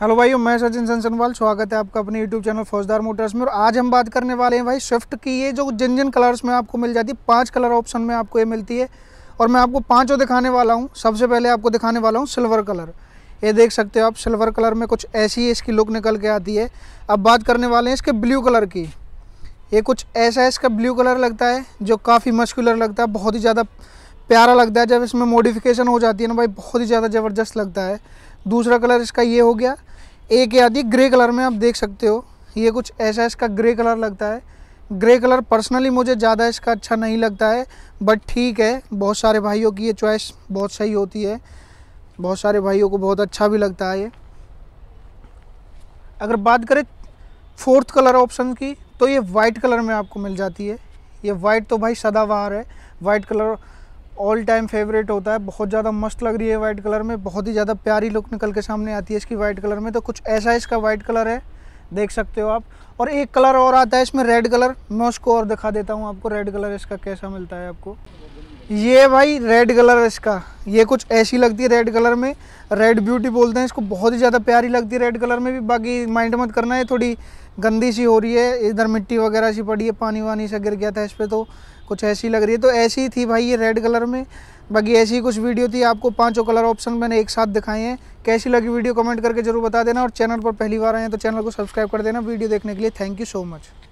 hello भाई मैं सचिन सनसनवाल स्वागत है आपका अपने यूट्यूब चैनल फौजदार मोटर्स में और आज हम बात करने वाले हैं भाई स्विफ्ट की ये जो जिन जिन कलर्स में आपको मिल जाती है पांच कलर ऑप्शन में आपको ये मिलती है और मैं आपको पांचों दिखाने वाला हूँ सबसे पहले आपको दिखाने वाला हूँ सिल्वर कलर ये देख सकते हो आप सिल्वर कलर में कुछ ऐसी इसकी लुक निकल के आती है अब बात करने वाले हैं इसके ब्लू कलर की ये कुछ ऐसा इसका ब्लू कलर लगता है जो काफ़ी मस्कुलर लगता है बहुत ही ज़्यादा प्यारा लगता है जब इसमें मॉडिफिकेशन हो जाती है ना भाई बहुत ही ज़्यादा ज़बरदस्त लगता है दूसरा कलर इसका ये हो गया एक यादि ग्रे कलर में आप देख सकते हो ये कुछ ऐसा इसका ग्रे कलर लगता है ग्रे कलर पर्सनली मुझे ज़्यादा इसका अच्छा नहीं लगता है बट ठीक है बहुत सारे भाइयों की ये चॉइस बहुत सही होती है बहुत सारे भाइयों को बहुत अच्छा भी लगता है ये अगर बात करें फोर्थ कलर ऑप्शन की तो ये वाइट कलर में आपको मिल जाती है ये वाइट तो भाई सदाबहार है white colour all time favourite होता है बहुत ज़्यादा मस्त लग रही है वाइट कलर में बहुत ही ज़्यादा प्यारी लुक निकल के सामने आती है इसकी वाइट कलर में तो कुछ ऐसा इसका वाइट कलर है देख सकते हो आप और एक कलर और आता है इसमें रेड कलर मैं उसको और दिखा देता हूँ आपको रेड कलर इसका कैसा मिलता है आपको ये भाई रेड कलर है इसका ये कुछ ऐसी लगती है रेड कलर में रेड ब्यूटी बोलते हैं इसको बहुत ही ज़्यादा प्यारी लगती है रेड कलर में भी बाकी माइंड मत करना है थोड़ी गंदी सी हो रही है इधर मिट्टी वगैरह सी पड़ी है पानी वानी सा गिर गया था इस पर तो कुछ ऐसी लग रही है तो ऐसी थी भाई ये रेड कलर में बाकी ऐसी कुछ वीडियो थी आपको पाँचों कलर ऑप्शन मैंने एक साथ दिखाए हैं कैसी लगी वीडियो कमेंट करके जरूर बता देना और चैनल पर पहली बार आए हैं तो चैनल को सब्सक्राइब कर देना वीडियो देखने के लिए थैंक यू सो मच